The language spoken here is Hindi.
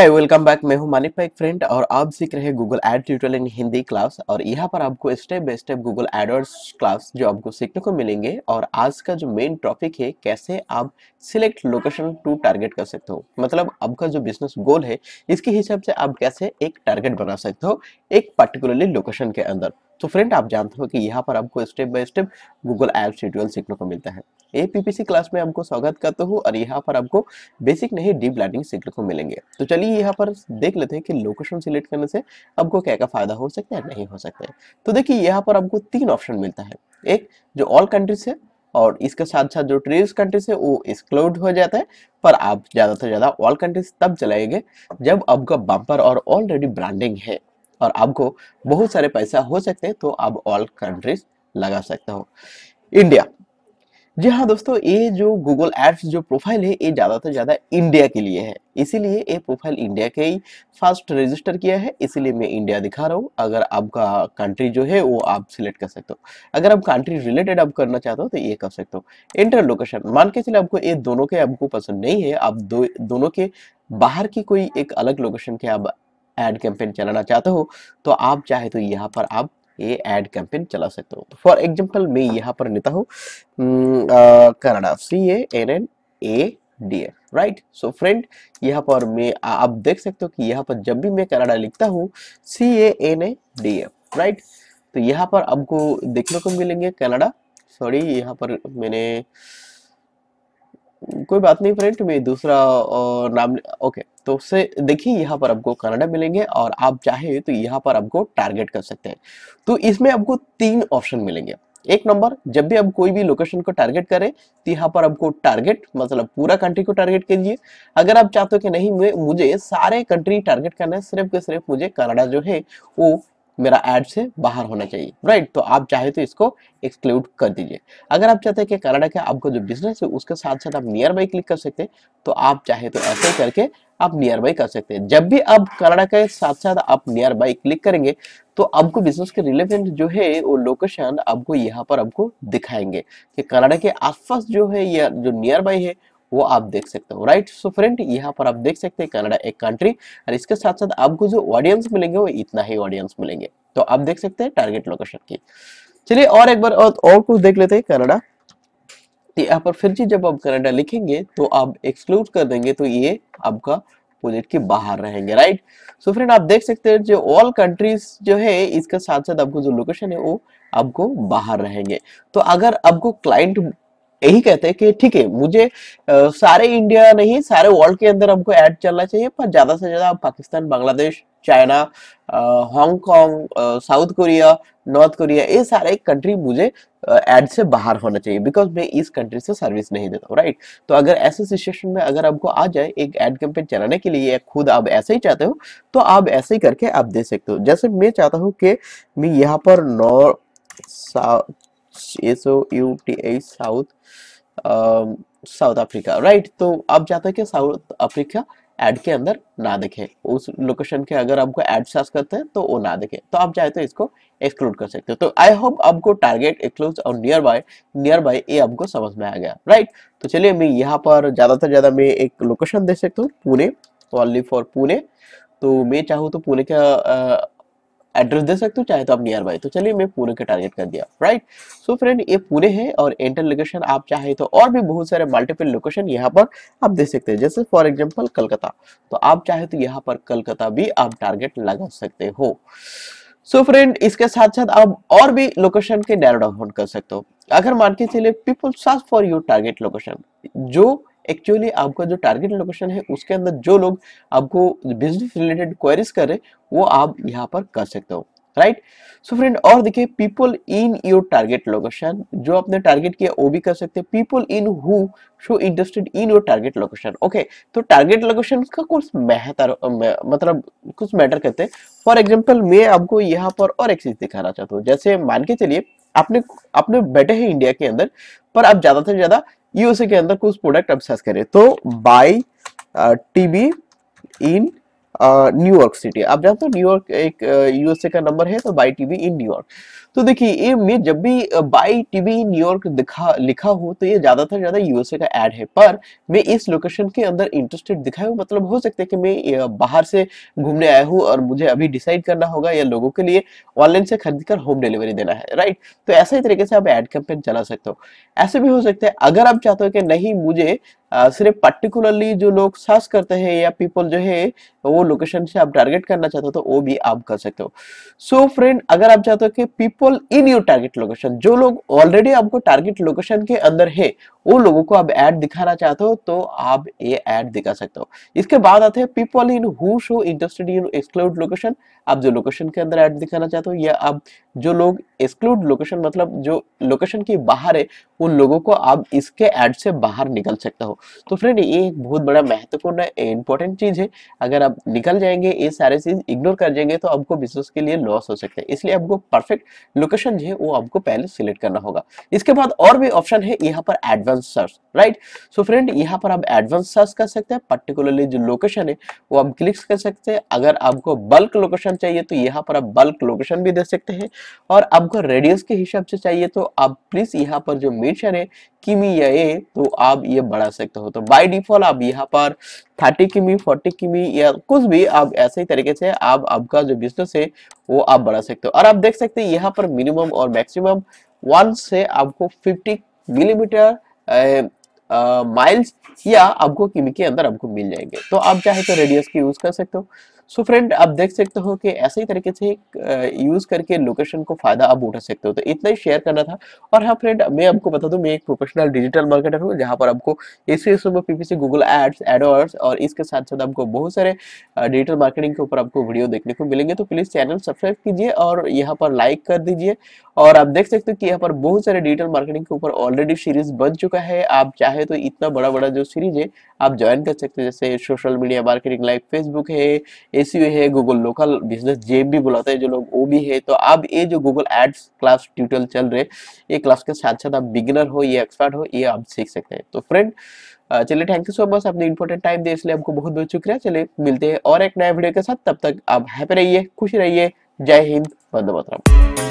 है वेलकम बैक मैं हूं मानिफा एक फ्रेंड और आप सीख रहे Google ad tutorial in Hindi class और यहां पर आपको step by step Google AdWords class जो आपको सीखने को मिलेंगे और आज का जो मेन टॉपिक है कैसे आप सिलेक्ट लोकेशन टू टारगेट कर सकते हो मतलब आपका जो बिजनेस गोल है इसके हिसाब से आप कैसे एक टारगेट बना सकते हो एक पर्टिकुलरली लोकेशन के अंदर तो फ्रेंड आप जानते हो कि यहाँ पर आपको step by step Google app schedule सीखने को मिलता है ए पीपीसी क्लास में आपको स्वागत करता हूँ और यहाँ पर आपको बेसिक नहीं डीप लर्निंग सीखने को मिलेंगे तो चलिए यहाँ पर देख लेते हैं कि लोकेशन सिलेक्ट करने से आपको क्या क्या फायदा हो सकता है नहीं हो सकता है तो देखिए यहाँ पर आपको तीन ऑप्शन मिलता है एक जो ऑल कंट्रीज है और इसके साथ साथ जो ट्रेस कंट्रीज है वो एक्सक्लूड हो जाता है पर आप ज़्यादा से ज़्यादा ऑल कंट्रीज तब चलाएंगे जब आपका बम्पर और ऑलरेडी ब्रांडिंग है और आपको बहुत सारे पैसा हो सकते हैं तो आप ऑल कंट्रीज लगा सकते हो इंडिया जी हाँ दोस्तों ये जो गूगल एड्स जो प्रोफाइल है ये ज़्यादा से ज़्यादा इंडिया के लिए है इसीलिए ये प्रोफाइल इंडिया के ही फर्स्ट रजिस्टर किया है इसीलिए मैं इंडिया दिखा रहा हूँ अगर आपका कंट्री जो है वो आप सिलेक्ट कर सकते हो अगर आप कंट्री रिलेटेड आप करना चाहते हो तो ये कर सकते हो इंटर लोकेशन मान के चले आपको ये दोनों के आपको पसंद नहीं है आप दो दोनों के बाहर की कोई एक अलग लोकेशन के आप एड कैंपेन चलाना चाहते हो तो आप चाहे तो यहाँ पर आप ये एड कैंपेन चला सकते हो फॉर एग्जाम्पल मैं यहाँ पर लेता हूँ hmm, Canada C A N N A D A right so friend यहाँ पर मैं आप देख सकते हो कि यहाँ पर जब भी मैं कनाडा लिखता हूँ C A N A D A right तो यहाँ पर आपको देखने को मिलेंगे कनाडा सॉरी यहाँ पर मैंने कोई बात नहीं फ्रेंड मैं दूसरा नाम ओके तो उससे देखिए यहाँ पर आपको कनाडा मिलेंगे और आप चाहे तो यहाँ पर आपको टारगेट कर सकते हैं तो इसमें आपको तीन ऑप्शन मिलेंगे एक नंबर जब भी आप कोई भी लोकेशन को टारगेट करें तो यहाँ पर आपको टारगेट मतलब पूरा कंट्री को टारगेट कीजिए अगर आप चाहते हो कि नहीं मुझे सारे कंट्री टारगेट करना है सिर्फ के सिर्फ मुझे कनाडा जो है वो मेरा एड से बाहर होना चाहिए राइट तो आप चाहे तो इसको एक्सक्लूड कर दीजिए अगर आप चाहते हैं कि कनाडा का आपका जो बिजनेस है उसके साथ साथ आप नियर बाई क्लिक कर सकते हैं तो आप चाहे तो ऐसे करके आप नियर बाई कर सकते हैं जब भी आप कनाडा के साथ साथ आप नियर बाई क्लिक करेंगे तो आपको बिजनेस के रिलेवेंट जो है वो लोकेशन आपको यहाँ पर आपको दिखाएंगे कि कनाडा के आसपास जो है या जो नियर बाई है वो आप देख सकते हो राइट सो फ्रेंड यहाँ पर आप देख सकते हैं कनाडा एक कंट्री और इसके साथ साथ आपको जो ऑडियंस मिलेंगे वो इतना ही ऑडियंस मिलेंगे तो आप देख सकते हैं टारगेट लोकेशन की चलिए और एक बार और, और कुछ देख लेते हैं कनाडा तो यहाँ पर फिर जी जब आप कनाडा लिखेंगे तो आप एक्सक्लूड कर देंगे तो ये आपका प्रोजेक्ट के बाहर रहेंगे राइट सो फ्रेंड आप देख सकते हैं जो ऑल कंट्रीज जो है इसके साथ साथ आपको जो लोकेशन है वो आपको बाहर रहेंगे तो अगर आपको क्लाइंट यही कहते हैं कि ठीक है मुझे आ, सारे इंडिया नहीं सारे वर्ल्ड के अंदर हमको ऐड चलना चाहिए पर ज्यादा से ज्यादा Pakistan Bangladesh China Hong Kong South Korea North Korea ये सारे कंट्री मुझे एड से बाहर होना चाहिए बिकॉज मैं इस कंट्री से सर्विस नहीं देता राइट तो अगर ऐसे सिचुएशन में अगर आपको आ जाए एक एड कैंपेन चलाने के लिए खुद आप ऐसे ही चाहते हो तो आप ऐसे ही करके आप दे सकते हो जैसे मैं चाहता हूँ कि मैं यहाँ पर north south south South Africa right तो आप जाते हैं कि साउथ अफ्रीका एड के अंदर ना दिखे उस लोकेशन के अगर आपको एड सर्च करते हैं तो वो ना दिखे तो आप चाहे तो इसको एक्सक्लूड कर सकते हो तो आई होप आपको टारगेट एक्सक्लूज और नियर बाय नियर बाय ये आपको समझ में आ गया राइट तो चलिए मैं यहाँ पर ज़्यादातर ज़्यादा मैं एक लोकेशन दे सकता हूँ पुणे ओनली फॉर पुणे तो मैं चाहूँ तो पुणे का एड्रेस दे सकते हो चाहे तो आप नियर बाय तो चलिए मैं पूरे के टारगेट कर दिया राइट सो फ्रेंड ये पूरे हैं और एंटर लोकेशन आप चाहे तो और भी बहुत सारे मल्टीपल लोकेशन यहाँ पर आप दे सकते हैं जैसे फॉर एग्जाम्पल कलकत्ता तो आप चाहे तो यहाँ पर कलकत्ता भी आप टारगेट लगा सकते हो सो so फ्रेंड इसके साथ साथ आप और भी लोकेशन के नैरो डाउन कर सकते हो अगर मान के चले people search for your target location जो एक्चुअली आपका जो टारगेट लोकेशन है उसके अंदर जो लोग आपको बिजनेस रिलेटेड क्वेरीज कर रहे वो आप यहाँ पर कर सकते हो राइट सो फ्रेंड और देखिए people in your target location जो आपने टारगेट किया वो भी कर सकते हैं people in who show interested in your target location okay तो टारगेट लोकेशन का कुछ बेहतर मतलब कुछ मैटर करते हैं फॉर एग्जाम्पल मैं आपको यहाँ पर और एक चीज दिखाना चाहता हूँ जैसे मान के चलिए आपने आपने बैठे हैं इंडिया के अंदर पर आप ज्यादा से ज्यादा यूएसए के अंदर कुछ प्रोडक्ट अब्सेस करे तो buy TV in New York city आप जानते हो न्यूयॉर्क एक यूएसए uh, का नंबर है तो बाई टीबी इन न्यूयॉर्क तो देखिए ये मैं जब भी बाई टीवी न्यूयॉर्क दिखा लिखा हो तो ये ज्यादातर ज्यादा यूएसए का एड है पर मैं इस लोकेशन के अंदर इंटरेस्टेड दिखाया हूँ मतलब हो सकता है कि मैं बाहर से घूमने आया हूँ और मुझे अभी डिसाइड करना होगा या लोगों के लिए ऑनलाइन से खरीद कर होम डिलीवरी देना है राइट तो ऐसा ही तरीके से आप एड कैंपेन चला सकते हो ऐसे भी हो सकता है अगर आप चाहते हो कि नहीं मुझे सिर्फ पर्टिकुलरली जो लोग सर्च करते हैं या पीपल जो है वो लोकेशन से आप टारगेट करना चाहते हो तो वो भी आप कर सकते हो सो so, फ्रेंड अगर आप चाहते हो कि people people in your target location जो लोग ऑलरेडी आपको टारगेट लोकेशन के अंदर है वो लोगों को आप ऐड दिखाना चाहते हो तो आप ये ऐड दिखा सकते हो इसके बाद आते हैं people in who show interested in exclude location आप जो लोकेशन के अंदर ऐड दिखाना चाहते हो या आप जो लोग एक्सक्लूड लोकेशन मतलब जो लोकेशन के बाहर है उन लोगों को आप इसके ऐड से बाहर निकल सकते हो तो फ्रेंड ये एक बहुत बड़ा महत्वपूर्ण इंपॉर्टेंट चीज़ है अगर आप निकल जाएंगे ये सारे चीज़ इग्नोर कर जाएंगे तो आपको बिजनेस के लिए लॉस हो सकता है इसलिए आपको परफेक्ट लोकेशन जो है वो आपको पहले सिलेक्ट करना होगा इसके बाद और भी ऑप्शन है यहाँ पर advance search right so friend यहाँ पर आप एडवांस सर्च कर सकते हैं पर्टिकुलरली जो लोकेशन है वो आप क्लिक कर सकते हैं अगर आपको बल्क लोकेशन चाहिए तो यहाँ पर आप बल्क लोकेशन भी दे सकते हैं और आपको रेडियस के हिसाब से चाहिए तो आप प्लीज यहाँ पर जो मेंशन है किमी या ए तो आप ये बढ़ा सकते हो तो बाय डिफॉल्ट आप यहाँ पर 30 किमी 40 किमी या कुछ भी आप ऐसे ही तरीके से आप आपका जो बिजनेस है वो आप बढ़ा सकते हो और आप देख सकते हैं यहाँ पर पर मिनिमम और मैक्सिमम वन से आपको फिफ्टी मिलीमीटर माइल्स या आपको किमी के अंदर आपको मिल जाएंगे तो आप चाहे तो रेडियस की यूज कर सकते हो सो so फ्रेंड आप देख सकते हो कि ऐसे ही तरीके से यूज़ करके लोकेशन को फ़ायदा आप उठा सकते हो तो इतना ही शेयर करना था और हाँ फ्रेंड मैं आपको बता दूं मैं एक प्रोफेशनल डिजिटल मार्केटर हूँ जहाँ पर आपको पीपीसी गूगल एड्स एडवर्ड्स और इसके साथ साथ आपको बहुत सारे डिजिटल मार्केटिंग के ऊपर आपको वीडियो देखने को मिलेंगे तो प्लीज़ चैनल सब्सक्राइब कीजिए और यहाँ पर लाइक कर दीजिए और आप देख सकते हो कि यहाँ पर बहुत सारे डिजिटल मार्केटिंग के ऊपर ऑलरेडी सीरीज बन चुका है आप चाहे तो इतना बड़ा बड़ा जो सीरीज है आप ज्वाइन कर सकते हो जैसे social media marketing like Facebook है एस है गूगल लोकल बिजनेस जे भी बुलाते हैं जो लोग वो भी है तो अब ये जो गूगल एड्स क्लास ट्यूटोरियल चल रहे ये क्लास के साथ साथ आप बिगिनर हो या एक्सपर्ट हो ये आप सीख सकते हैं तो फ्रेंड चलिए थैंक यू सो मच आपने इम्पोर्टेंट टाइम दिया इसलिए आपको बहुत बहुत शुक्रिया चलिए मिलते हैं और एक नए वीडियो के साथ तब तक आप हैप्पी रहिए खुश रहिए जय हिंद बंदोबस्त